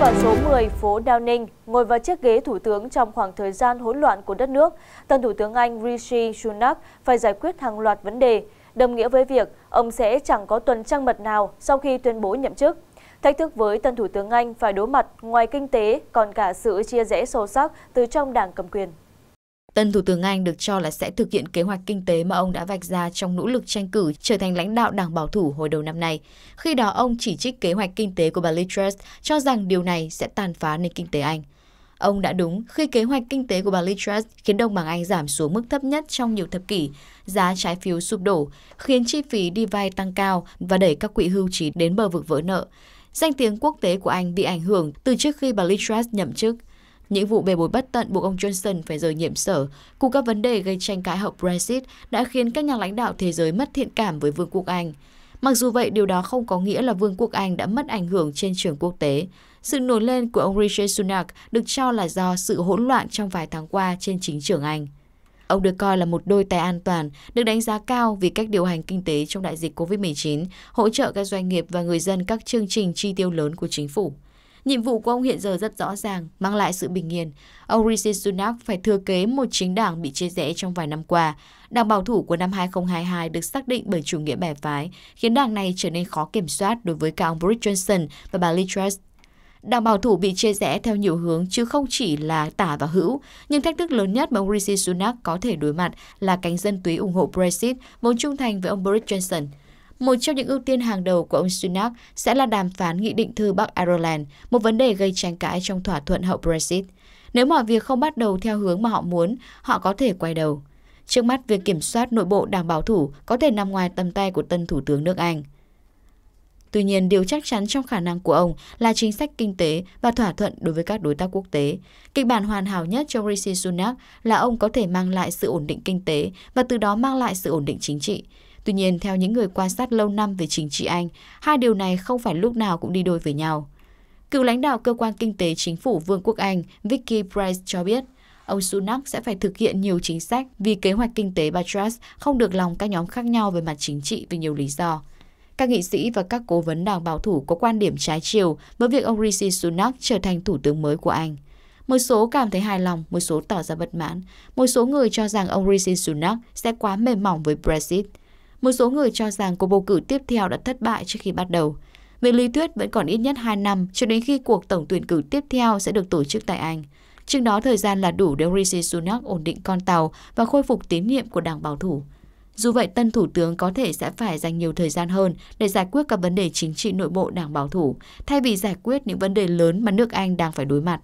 vào số 10 phố Downing, ngồi vào chiếc ghế thủ tướng trong khoảng thời gian hỗn loạn của đất nước, tân thủ tướng Anh Rishi Sunak phải giải quyết hàng loạt vấn đề, đồng nghĩa với việc ông sẽ chẳng có tuần trăng mật nào sau khi tuyên bố nhậm chức. Thách thức với tân thủ tướng Anh phải đối mặt ngoài kinh tế còn cả sự chia rẽ sâu sắc từ trong đảng cầm quyền. Tân Thủ tướng Anh được cho là sẽ thực hiện kế hoạch kinh tế mà ông đã vạch ra trong nỗ lực tranh cử trở thành lãnh đạo đảng bảo thủ hồi đầu năm nay. Khi đó ông chỉ trích kế hoạch kinh tế của bà Liz Truss cho rằng điều này sẽ tàn phá nền kinh tế Anh. Ông đã đúng khi kế hoạch kinh tế của bà Liz Truss khiến đồng bằng Anh giảm xuống mức thấp nhất trong nhiều thập kỷ, giá trái phiếu sụp đổ, khiến chi phí đi vay tăng cao và đẩy các quỹ hưu trí đến bờ vực vỡ nợ. Danh tiếng quốc tế của Anh bị ảnh hưởng từ trước khi bà Liz Truss nhậm chức. Những vụ bề bối bất tận buộc ông Johnson phải rời nhiệm sở, cùng các vấn đề gây tranh cãi hậu Brexit đã khiến các nhà lãnh đạo thế giới mất thiện cảm với Vương quốc Anh. Mặc dù vậy, điều đó không có nghĩa là Vương quốc Anh đã mất ảnh hưởng trên trường quốc tế. Sự nổi lên của ông Rishi Sunak được cho là do sự hỗn loạn trong vài tháng qua trên chính trường Anh. Ông được coi là một đôi tay an toàn, được đánh giá cao vì cách điều hành kinh tế trong đại dịch COVID-19, hỗ trợ các doanh nghiệp và người dân các chương trình chi tiêu lớn của chính phủ. Nhiệm vụ của ông hiện giờ rất rõ ràng, mang lại sự bình yên. Ông Rishi Sunak phải thừa kế một chính đảng bị chia rẽ trong vài năm qua. Đảng bảo thủ của năm 2022 được xác định bởi chủ nghĩa bè phái, khiến đảng này trở nên khó kiểm soát đối với cả ông Boris Johnson và bà Liz Truss Đảng bảo thủ bị chia rẽ theo nhiều hướng chứ không chỉ là tả và hữu, nhưng thách thức lớn nhất mà ông Rishi Sunak có thể đối mặt là cánh dân túy ủng hộ Brexit vốn trung thành với ông Boris Johnson một trong những ưu tiên hàng đầu của ông Sunak sẽ là đàm phán nghị định thư Bắc Ireland, một vấn đề gây tranh cãi trong thỏa thuận hậu Brexit. Nếu mọi việc không bắt đầu theo hướng mà họ muốn, họ có thể quay đầu. Trước mắt, việc kiểm soát nội bộ đảng bảo thủ có thể nằm ngoài tầm tay của tân thủ tướng nước Anh. Tuy nhiên, điều chắc chắn trong khả năng của ông là chính sách kinh tế và thỏa thuận đối với các đối tác quốc tế. Kịch bản hoàn hảo nhất cho Rishi Sunak là ông có thể mang lại sự ổn định kinh tế và từ đó mang lại sự ổn định chính trị. Tuy nhiên, theo những người quan sát lâu năm về chính trị Anh, hai điều này không phải lúc nào cũng đi đôi với nhau. Cựu lãnh đạo cơ quan kinh tế chính phủ Vương quốc Anh Vicky Price cho biết, ông Sunak sẽ phải thực hiện nhiều chính sách vì kế hoạch kinh tế Batras không được lòng các nhóm khác nhau về mặt chính trị vì nhiều lý do. Các nghị sĩ và các cố vấn đảng bảo thủ có quan điểm trái chiều với việc ông Rishi Sunak trở thành thủ tướng mới của Anh. Một số cảm thấy hài lòng, một số tỏ ra bất mãn. Một số người cho rằng ông Rishi Sunak sẽ quá mềm mỏng với Brexit. Một số người cho rằng cuộc bầu cử tiếp theo đã thất bại trước khi bắt đầu. Về lý thuyết vẫn còn ít nhất 2 năm cho đến khi cuộc tổng tuyển cử tiếp theo sẽ được tổ chức tại Anh. Trước đó thời gian là đủ để Rishi Sunak ổn định con tàu và khôi phục tín nhiệm của đảng bảo thủ. Dù vậy, tân thủ tướng có thể sẽ phải dành nhiều thời gian hơn để giải quyết các vấn đề chính trị nội bộ đảng bảo thủ, thay vì giải quyết những vấn đề lớn mà nước Anh đang phải đối mặt.